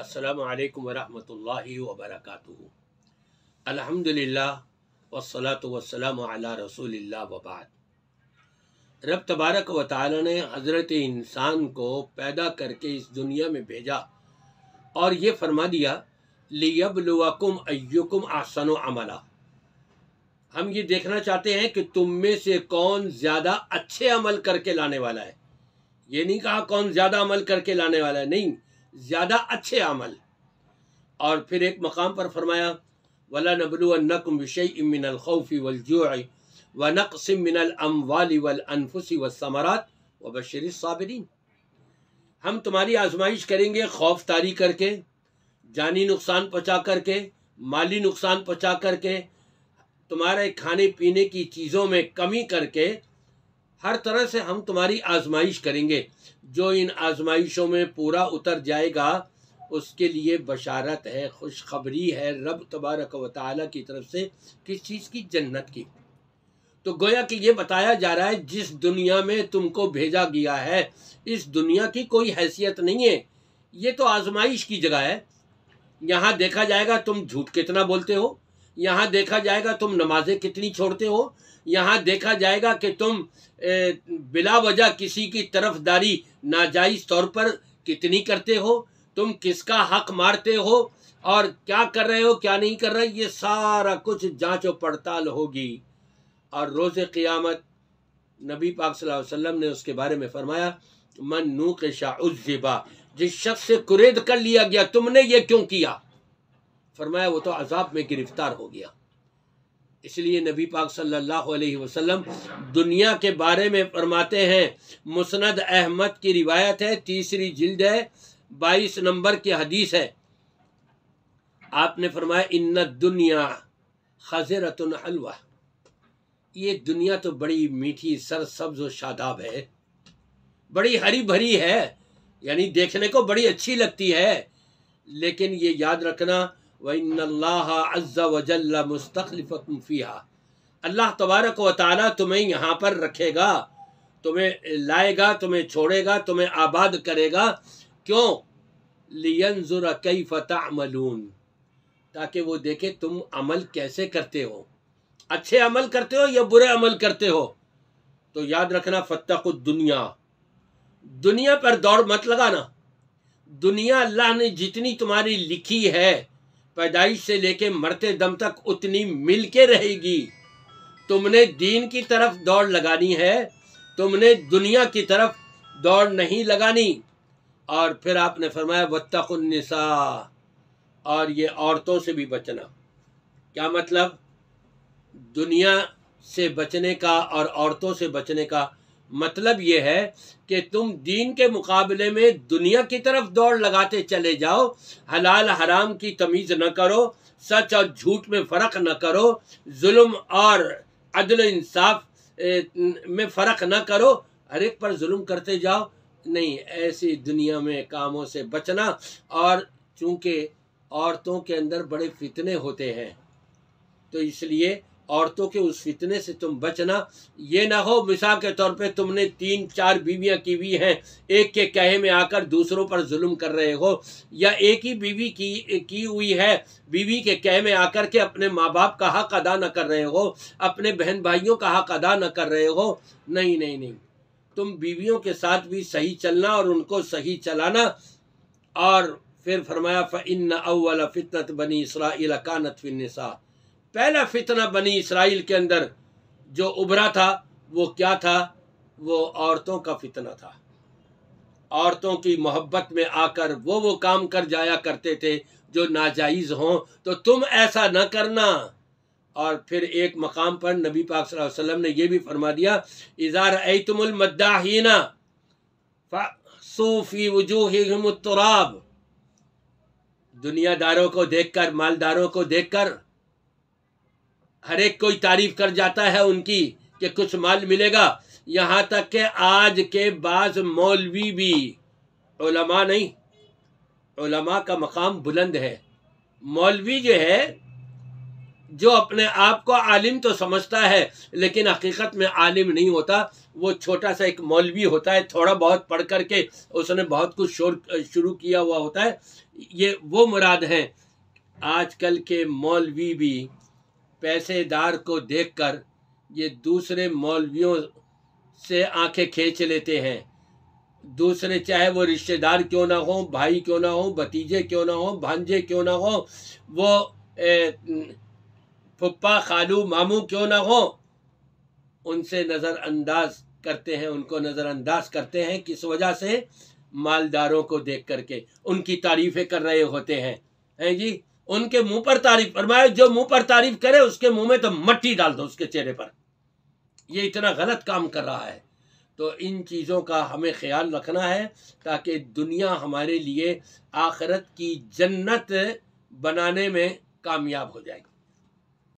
असलकम वरहि वबरक अलहमदिल्ला वसलात वसलम अला रसूल वबाद रब तबारक व ने हज़रत इंसान को पैदा करके इस दुनिया में भेजा और ये फरमा दिया लियबलुकुम अयुकुम आसन अमला हम ये देखना चाहते हैं कि तुम में से कौन ज़्यादा अच्छे अमल करके लाने वाला है ये नहीं कहा कौन ज़्यादा अमल करके लाने वाला है नहीं ज़्यादा अच्छे अमल और फिर एक मकाम पर फरमाया वला नबलुअनकुम विशय मिनल खौफी वलजुई व नक़सिम मिनल वाली वल अनफुसी व समरात व बशर साबरीन हम तुम्हारी आजमाइश करेंगे खौफ तारी करके जानी नुकसान पहुँचा करके माली नुकसान पहुँचा करके तुम्हारे खाने पीने की चीज़ों में कमी करके हर तरह से हम तुम्हारी आजमाइश करेंगे जो इन आजमाइशों में पूरा उतर जाएगा उसके लिए बशारत है खुशखबरी है रब तबारक व की तरफ से किस चीज़ की जन्नत की तो गोया कि ये बताया जा रहा है जिस दुनिया में तुमको भेजा गया है इस दुनिया की कोई हैसियत नहीं है ये तो आजमाइश की जगह है यहाँ देखा जाएगा तुम झूठ कितना बोलते हो यहाँ देखा जाएगा तुम नमाजें कितनी छोड़ते हो यहाँ देखा जाएगा कि तुम बिला वजह किसी की तरफदारी नाजायज़ तौर पर कितनी करते हो तुम किसका हक मारते हो और क्या कर रहे हो क्या नहीं कर रहे ये सारा कुछ जांचो पड़ताल होगी और रोज़ क़ियामत नबी पाक सल्लल्लाहु अलैहि वसल्लम ने उसके बारे में फरमाया मन नू के शाहबा जिस शख्स से कुरेद कर लिया गया तुमने ये क्यों किया फरमाया वो तो अजाब में गिरफ्तार हो गया इसलिए नबी पाक सल्लल्लाहु अलैहि वसल्लम दुनिया के बारे में फरमाते हैं मुसनद अहमद की रिवायत है तीसरी जिल्द है बाईस नंबर की हदीस है आपने फरमाया इन दुनिया हजरत हलवा ये दुनिया तो बड़ी मीठी सरसब्ज और शादाब है बड़ी हरी भरी है यानी देखने को बड़ी अच्छी लगती है लेकिन ये याद रखना वज़ा वजल्ला मुस्तलफ़िया अल्लाह तबारक व ताली तुम्हें यहाँ पर रखेगा तुम्हें लाएगा तुम्हें छोड़ेगा तुम्हें आबाद करेगा क्यों लियनजुर कई फ़तः मलून ताकि वो देखे तुम अमल कैसे करते हो अच्छे अमल करते हो या बुरे अमल करते हो तो याद रखना फतक दुनिया दुनिया पर दौड़ मत लगाना दुनिया अल्लाह ने जितनी तुम्हारी लिखी है पैदाइश से लेके मरते दम तक उतनी मिल के रहेगी तुमने दीन की तरफ दौड़ लगानी है तुमने दुनिया की तरफ दौड़ नहीं लगानी और फिर आपने फरमाया वत्तनिसा और ये औरतों से भी बचना क्या मतलब दुनिया से बचने का और औरतों से बचने का मतलब ये है कि तुम दीन के मुकाबले में दुनिया की तरफ दौड़ लगाते चले जाओ हलाल हराम की तमीज़ न करो सच और झूठ में फ़र्क न करो जुल्म और अदल इंसाफ में फ़र्क न करो हर एक पर जुल्म करते जाओ नहीं ऐसी दुनिया में कामों से बचना और चूंकि औरतों के अंदर बड़े फितने होते हैं तो इसलिए औरतों के उस फितने से तुम बचना ये ना हो मिसाल के तौर पे तुमने तीन चार बीवियां की हुई हैं एक के कहे में आकर दूसरों पर जुल्म कर रहे हो या एक ही बीवी की की हुई है बीवी के कहे में आकर के अपने माँ बाप का हक अदा न कर रहे हो अपने बहन भाइयों का हक अदा न कर रहे हो नहीं नहीं नहीं तुम बीवियों के साथ भी सही चलना और उनको सही चलाना और फिर फरमाया फ़िन अव्वल फितनत बनी इसरा कानत फिनसा पहला फितना बनी इसराइल के अंदर जो उभरा था वो क्या था वो औरतों का फितना था औरतों की मोहब्बत में आकर वो वो काम कर जाया करते थे जो नाजायज़ हों तो तुम ऐसा ना करना और फिर एक मकाम पर नबी पाक सल्लल्लाहु अलैहि वसल्लम ने यह भी फरमा दिया इज़ार ऐतमलमद्दाहीना सूफ़ी वजूहम दुनियादारों को देखकर मालदारों को देखकर हर एक कोई तारीफ कर जाता है उनकी कि कुछ माल मिलेगा यहाँ तक के आज के बाद मौलवी भी ओलमा नहीं ओलमा का मकाम बुलंद है मौलवी जो है जो अपने आप को आलिम तो समझता है लेकिन हकीकत में आलिम नहीं होता वो छोटा सा एक मौलवी होता है थोड़ा बहुत पढ़ करके उसने बहुत कुछ शोर शुरू किया हुआ होता है ये वो मुराद हैं आजकल के मौलवी भी पैसेदार को देखकर ये दूसरे मौलवियों से आंखें खींच लेते हैं दूसरे चाहे वो रिश्तेदार क्यों ना हो भाई क्यों ना हो भतीजे क्यों ना हो भांजे क्यों ना हो वो फुप्पा खालू मामू क्यों ना हो उनसे नज़रअंदाज करते हैं उनको नज़रअंदाज करते हैं किस वजह से मालदारों को देख करके उनकी तारीफ़ें कर रहे होते हैं हैं जी उनके मुंह पर तारीफ फरमाया जो मुंह पर तारीफ करे उसके मुंह में तो मट्टी डाल दो उसके चेहरे पर ये इतना गलत काम कर रहा है तो इन चीज़ों का हमें ख्याल रखना है ताकि दुनिया हमारे लिए आखरत की जन्नत बनाने में कामयाब हो जाएगी